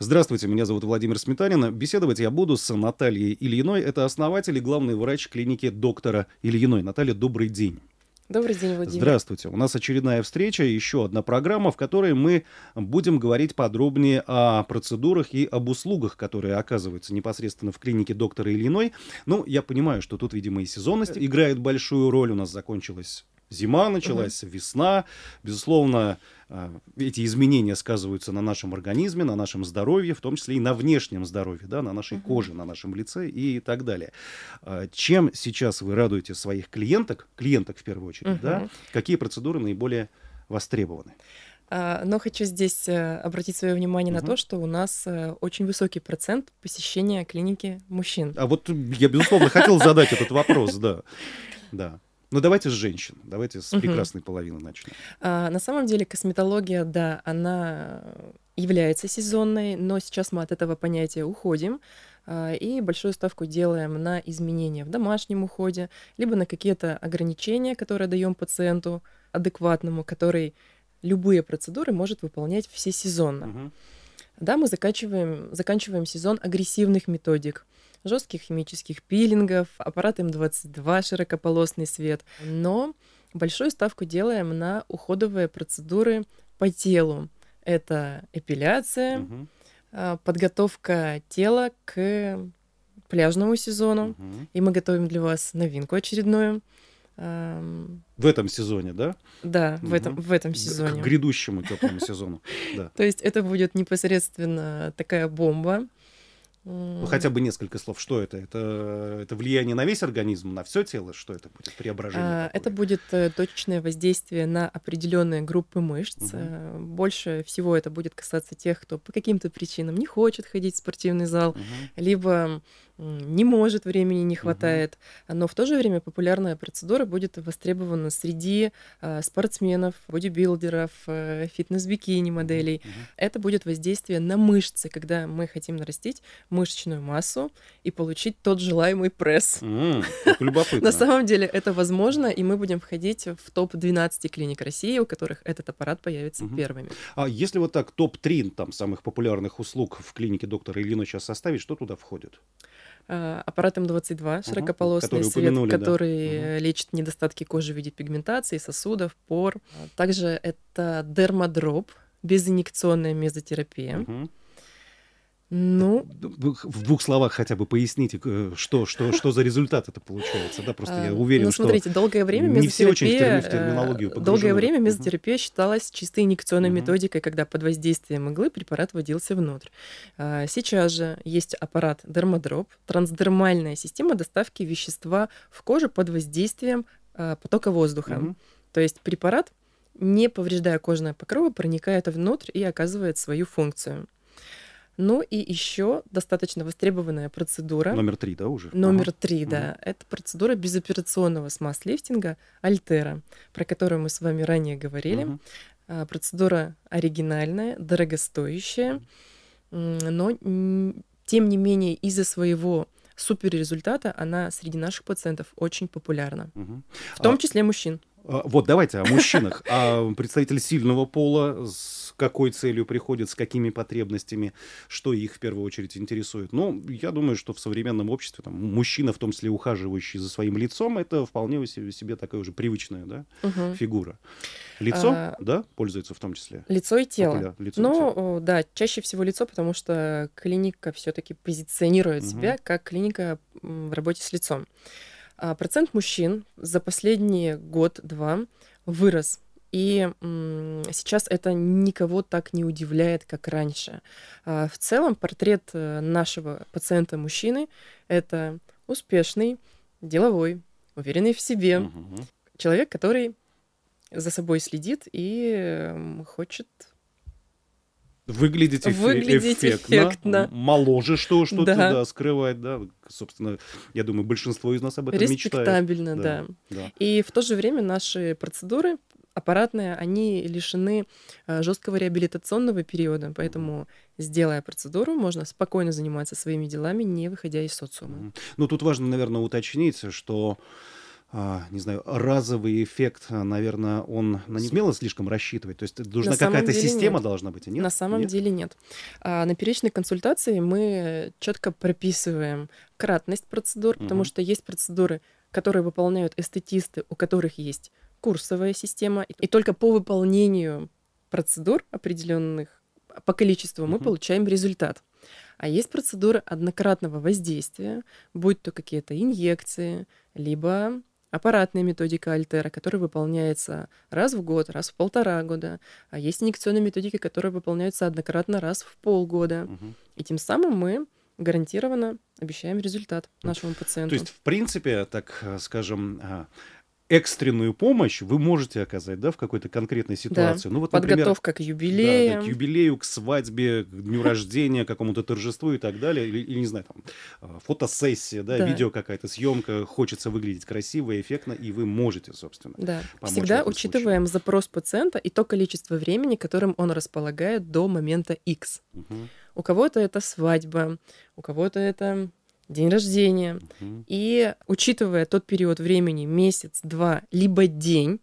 Здравствуйте, меня зовут Владимир Сметанин. Беседовать я буду с Натальей Ильиной. Это основатель и главный врач клиники доктора Ильиной. Наталья, добрый день. Добрый день, Владимир. Здравствуйте. У нас очередная встреча, еще одна программа, в которой мы будем говорить подробнее о процедурах и об услугах, которые оказываются непосредственно в клинике доктора Ильиной. Ну, я понимаю, что тут, видимо, и сезонность э, играет большую роль. У нас закончилась Зима началась, угу. весна. Безусловно, а, эти изменения сказываются на нашем организме, на нашем здоровье, в том числе и на внешнем здоровье, да, на нашей коже, на нашем лице и так далее. А, чем сейчас вы радуете своих клиенток, клиенток в первую очередь, угу. да? Какие процедуры наиболее востребованы? А, но хочу здесь э, обратить свое внимание угу. на то, что у нас э, очень высокий процент посещения клиники мужчин. А вот я, безусловно, хотел задать этот вопрос, да. Да. Ну, давайте с женщин, давайте с прекрасной угу. половины начнем. А, на самом деле косметология, да, она является сезонной, но сейчас мы от этого понятия уходим а, и большую ставку делаем на изменения в домашнем уходе, либо на какие-то ограничения, которые даем пациенту адекватному, который любые процедуры может выполнять всесезонно. Угу. Да, мы заканчиваем, заканчиваем сезон агрессивных методик жестких химических пилингов, аппарат М22, широкополосный свет. Но большую ставку делаем на уходовые процедуры по телу. Это эпиляция, угу. подготовка тела к пляжному сезону. Угу. И мы готовим для вас новинку очередную. В этом сезоне, да? Да, угу. в этом в этом сезоне. К грядущему теплому сезону. То есть это будет непосредственно такая бомба. Ну, хотя бы несколько слов, что это? это? Это влияние на весь организм, на все тело? Что это будет? Преображение? А, какое? Это будет э, точечное воздействие на определенные группы мышц. Угу. Больше всего это будет касаться тех, кто по каким-то причинам не хочет ходить в спортивный зал, угу. либо не может, времени не хватает. Угу. Но в то же время популярная процедура будет востребована среди э, спортсменов, бодибилдеров, э, фитнес-бикини моделей. Угу. Это будет воздействие на мышцы, когда мы хотим нарастить мышечную массу и получить тот желаемый пресс. любопытно. На самом деле это возможно, и мы будем входить в топ-12 клиник России, у которых этот аппарат появится первыми. А если вот так топ-3 там самых популярных услуг в клинике доктора Ильина сейчас составить, что туда входит? Э, аппаратом 22, угу, широкополосный который свет, который да. лечит недостатки кожи в виде пигментации, сосудов, пор. Также это дермодроп, безинъекционная мезотерапия. Угу. Ну, в двух словах хотя бы поясните, э, что, что, что за результат это получается, да, просто я а, уверен, ну, смотрите, что долгое время не все очень в, терминологию э, погружены. Долгое время мезотерапия считалась чисто инъекционной угу. методикой, когда под воздействием иглы препарат вводился внутрь. А, сейчас же есть аппарат дермодроп, трансдермальная система доставки вещества в кожу под воздействием э, потока воздуха. Угу. То есть препарат не повреждая кожное покрово, проникает внутрь и оказывает свою функцию. Ну и еще достаточно востребованная процедура. Номер три, да, уже? Номер ага. три, да. Угу. Это процедура безоперационного смаз-лифтинга Альтера, про которую мы с вами ранее говорили. Угу. процедура оригинальная, дорогостоящая, но тем не менее из-за своего суперрезультата она среди наших пациентов очень популярна, угу. в том а... числе мужчин. А, вот давайте о мужчинах. А представитель сильного пола с какой целью приходят, с какими потребностями, что их в первую очередь интересует. Ну, я думаю, что в современном обществе там, мужчина, в том числе ухаживающий за своим лицом, это вполне себе такая уже привычная да, угу. фигура. Лицо, а... да, пользуется в том числе. Лицо и тело. Популя... Лицо ну, и тело. да, чаще всего лицо, потому что клиника все-таки позиционирует угу. себя как клиника в работе с лицом. А, процент мужчин за последние год-два вырос. И сейчас это никого так не удивляет, как раньше. А, в целом портрет э, нашего пациента мужчины — это успешный, деловой, уверенный в себе, угу. человек, который за собой следит и хочет выглядеть, эф- выглядеть эффектно, эффектно, моложе, что что-то да. да, скрывает, да, собственно, я думаю, большинство из нас об этом Респектабельно, мечтает. Респектабельно, да. да. И в то же время наши процедуры аппаратные, они лишены э, жесткого реабилитационного периода, поэтому сделая процедуру, можно спокойно заниматься своими делами, не выходя из социума. Ну тут важно, наверное, уточнить, что а, не знаю, разовый эффект, а, наверное, он на не смело слишком рассчитывать. То есть нужна какая-то система нет. должна быть, а нет? На самом нет? деле нет. А, на первичной консультации мы четко прописываем кратность процедур, угу. потому что есть процедуры, которые выполняют эстетисты, у которых есть курсовая система, и только по выполнению процедур определенных по количеству мы получаем результат. А есть процедуры однократного воздействия, будь то какие-то инъекции, либо аппаратная методика Альтера, которая выполняется раз в год, раз в полтора года. А есть инъекционные методики, которые выполняются однократно раз в полгода. Угу. И тем самым мы гарантированно обещаем результат нашему пациенту. То есть, в принципе, так э, скажем, а, экстренную помощь вы можете оказать, да, в какой-то конкретной ситуации. Да. Ну вот, подготовка например, к юбилею, да, да, к юбилею, к свадьбе, к дню рождения, к какому-то торжеству и так далее, или, или не знаю, там э, фотосессия, да, да. видео какая-то съемка, хочется выглядеть красиво, и эффектно, и вы можете, собственно. Да. Всегда учитываем случае. запрос пациента и то количество времени, которым он располагает до момента X. Угу. У кого-то это свадьба, у кого-то это день рождения. Угу. И учитывая тот период времени, месяц, два, либо день,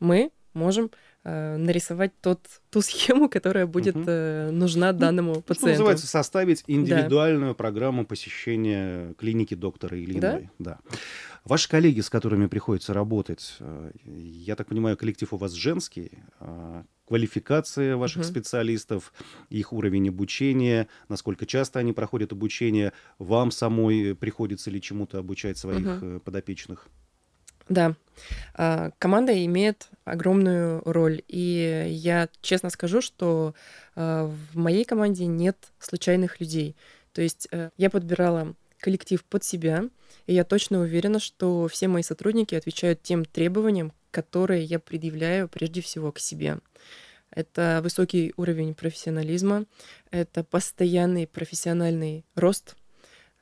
мы можем э, нарисовать тот, ту схему, которая будет угу. э, нужна ну, данному ну, пациенту. Что называется, составить индивидуальную да. программу посещения клиники доктора или иной. Да. Ваши коллеги, с которыми приходится работать, э, я так понимаю, коллектив у вас женский. А, квалификация ваших угу. специалистов, их уровень обучения, насколько часто они проходят обучение, вам самой приходится ли чему-то обучать своих угу. подопечных? Да, а, команда имеет огромную роль, и я честно скажу, что э, в моей команде нет случайных людей. То есть э, я подбирала коллектив под себя, и я точно уверена, что все мои сотрудники отвечают тем требованиям, которые я предъявляю прежде всего к себе. Это высокий уровень профессионализма, это постоянный профессиональный рост.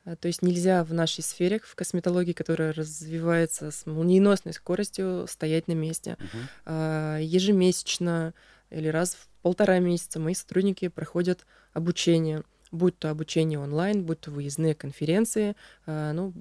А, то есть нельзя в нашей сфере, в косметологии, которая развивается с молниеносной скоростью, стоять на месте. Угу. Ежемесячно или раз в полтора месяца мои сотрудники проходят обучение будь то обучение онлайн, будь то выездные конференции, а, ну,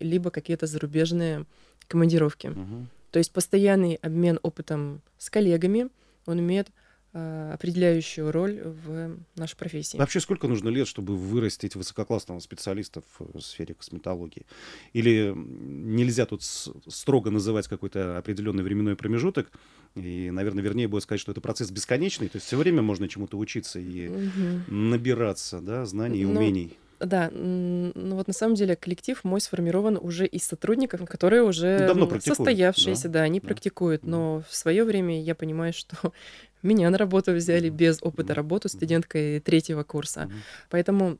либо какие-то зарубежные командировки. Угу. То есть постоянный обмен опытом с коллегами, он имеет э, определяющую роль в нашей профессии. Вообще, сколько нужно лет, чтобы вырастить высококлассного специалиста в сфере косметологии? Или нельзя тут строго называть какой-то определенный временной промежуток? И, наверное, вернее будет сказать, что это процесс бесконечный, то есть все время можно чему-то учиться и угу. набираться да, знаний и умений. Да, ну вот на самом деле коллектив мой сформирован уже из сотрудников, которые уже ну, Давно состоявшиеся, да, да они да. практикуют. Но в свое время я понимаю, что меня на работу взяли без опыта работы студенткой третьего курса. Поэтому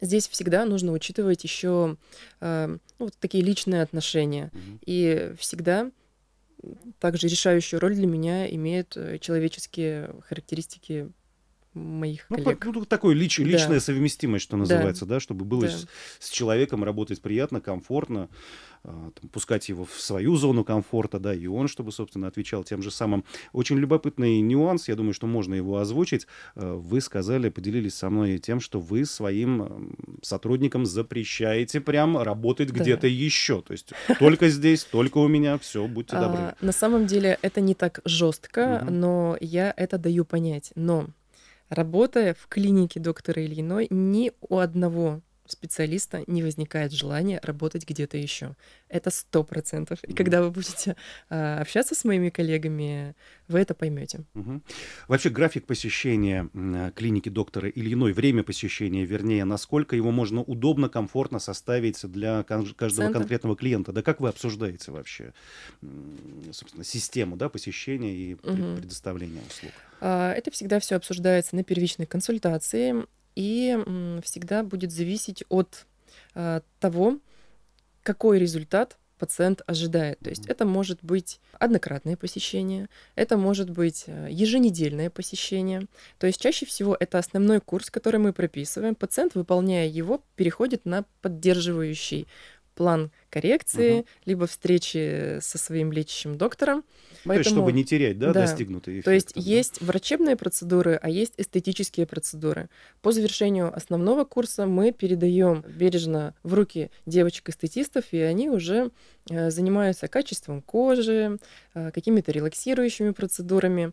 здесь всегда нужно учитывать еще э, ну, вот такие личные отношения. И всегда также решающую роль для меня имеют э, человеческие характеристики моих ну, коллег. Ну, такое лич, да. личная совместимость, что называется, да, да чтобы было да. С, с человеком работать приятно, комфортно, э, там, пускать его в свою зону комфорта, да, и он, чтобы, собственно, отвечал тем же самым. Очень любопытный нюанс, я думаю, что можно его озвучить. А, вы сказали, поделились со мной тем, что вы своим сотрудникам запрещаете прям работать где-то еще, то есть только здесь, только у меня, все, будьте а, добры. На самом деле это не так жестко, но я это даю понять, но работая в клинике доктора Ильиной, ни у одного специалиста не возникает желания работать где-то еще. Это сто процентов. И когда вы будете а, общаться с моими коллегами, вы это поймете. Угу. Вообще график посещения клиники доктора Ильиной, время посещения, вернее, насколько его можно удобно, комфортно составить для каждого Центр. конкретного клиента. Да как вы обсуждаете вообще, собственно, систему да, посещения и угу. предоставления услуг? А, это всегда все обсуждается на первичной консультации и всегда будет зависеть от э, того, какой результат пациент ожидает. То есть это может быть однократное посещение, это может быть э, еженедельное посещение. То есть чаще всего это основной курс, который мы прописываем. Пациент, выполняя его, переходит на поддерживающий план коррекции, угу. либо встречи со своим лечащим доктором. Поэтому, то есть, чтобы не терять, да, да. достигнутые эффекты. То есть да. есть врачебные процедуры, а есть эстетические процедуры. По завершению основного курса мы передаем бережно в руки девочек-эстетистов, и они уже э, занимаются качеством кожи, э, какими-то релаксирующими процедурами.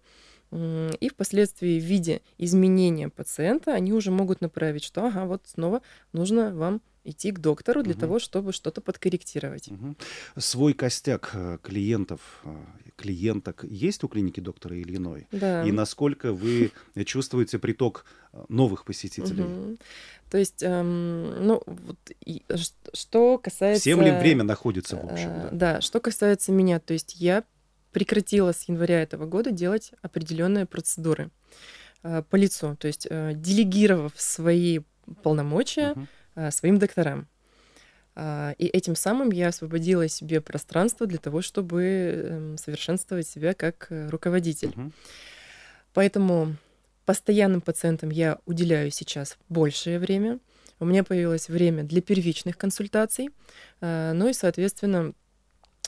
И впоследствии в виде изменения пациента они уже могут направить, что ага, вот снова нужно вам идти к доктору для угу. того, чтобы что-то подкорректировать. Угу. Свой костяк э, клиентов, э, клиенток есть у клиники доктора Ильиной? Да. И насколько вы чувствуете приток э, новых посетителей? То есть, эм, ну, вот, и, что касается... Всем ли время находится, в общем? Э, да, что касается меня, то есть я прекратила с января этого года делать определенные процедуры э, по лицу, то есть э, делегировав свои полномочия угу. своим докторам. А, и этим самым я освободила себе пространство для того, чтобы эм, совершенствовать себя как руководитель. Угу. Поэтому постоянным пациентам я уделяю сейчас большее время. У меня появилось время для первичных консультаций, ну и, соответственно,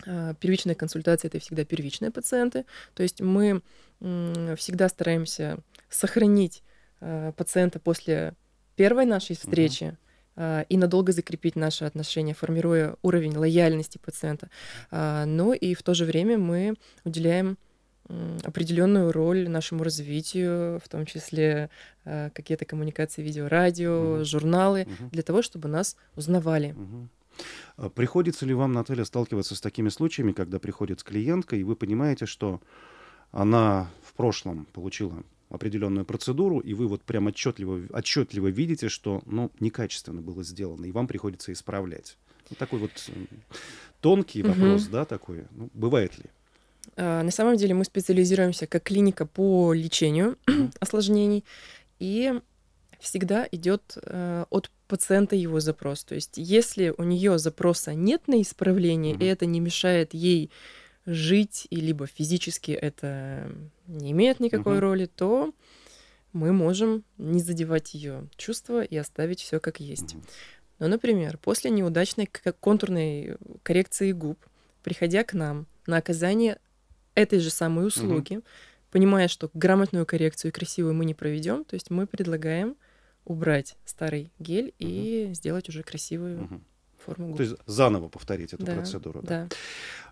Э, первичная консультация это всегда первичные пациенты. То есть мы всегда стараемся сохранить э, пациента после первой нашей встречи. Угу и надолго закрепить наши отношения, формируя уровень лояльности пациента. Но ну и в то же время мы уделяем определенную роль нашему развитию, в том числе какие-то коммуникации, видео, радио, угу. журналы, угу. для того, чтобы нас узнавали. Угу. Э, приходится ли вам, Наталья, сталкиваться с такими случаями, когда приходит клиентка, и вы понимаете, что она в прошлом получила определенную процедуру, и вы вот прям отчетливо, отчетливо видите, что ну, некачественно было сделано, и вам приходится исправлять. Вот ну, такой вот э, тонкий вопрос, угу. да, такой. Ну, бывает ли? Э, на самом деле мы специализируемся как клиника по лечению угу. осложнений, и всегда идет от пациента его запрос. То есть если у нее запроса нет на исправление, mm-hmm. и это не мешает ей жить, и либо физически это не имеет никакой mm-hmm. роли, то мы можем не задевать ее чувства и оставить все как есть. Mm-hmm. Но, ну, например, после неудачной контурной коррекции губ, приходя к нам на оказание этой же самой услуги, угу. понимая, что грамотную коррекцию и красивую мы не проведем, то есть мы предлагаем убрать старый гель и угу. сделать уже красивую угу. форму губ. То есть заново повторить эту да, процедуру. Да. да.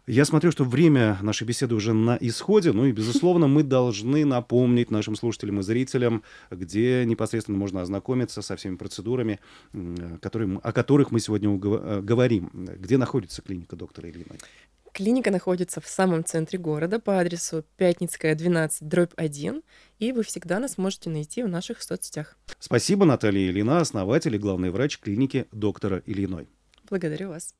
Я смотрю, что время нашей беседы уже на исходе, ну и, безусловно, мы должны напомнить нашим слушателям и зрителям, где непосредственно можно ознакомиться со всеми процедурами, э, которые, о которых мы сегодня э, говорим. Где находится клиника доктора Ильиной? Клиника находится в самом центре города по адресу Пятницкая, 12, дробь 1, и вы всегда нас можете найти в наших соцсетях. Спасибо, Наталья Ильина, основатель и главный врач клиники доктора Ильиной. Благодарю вас.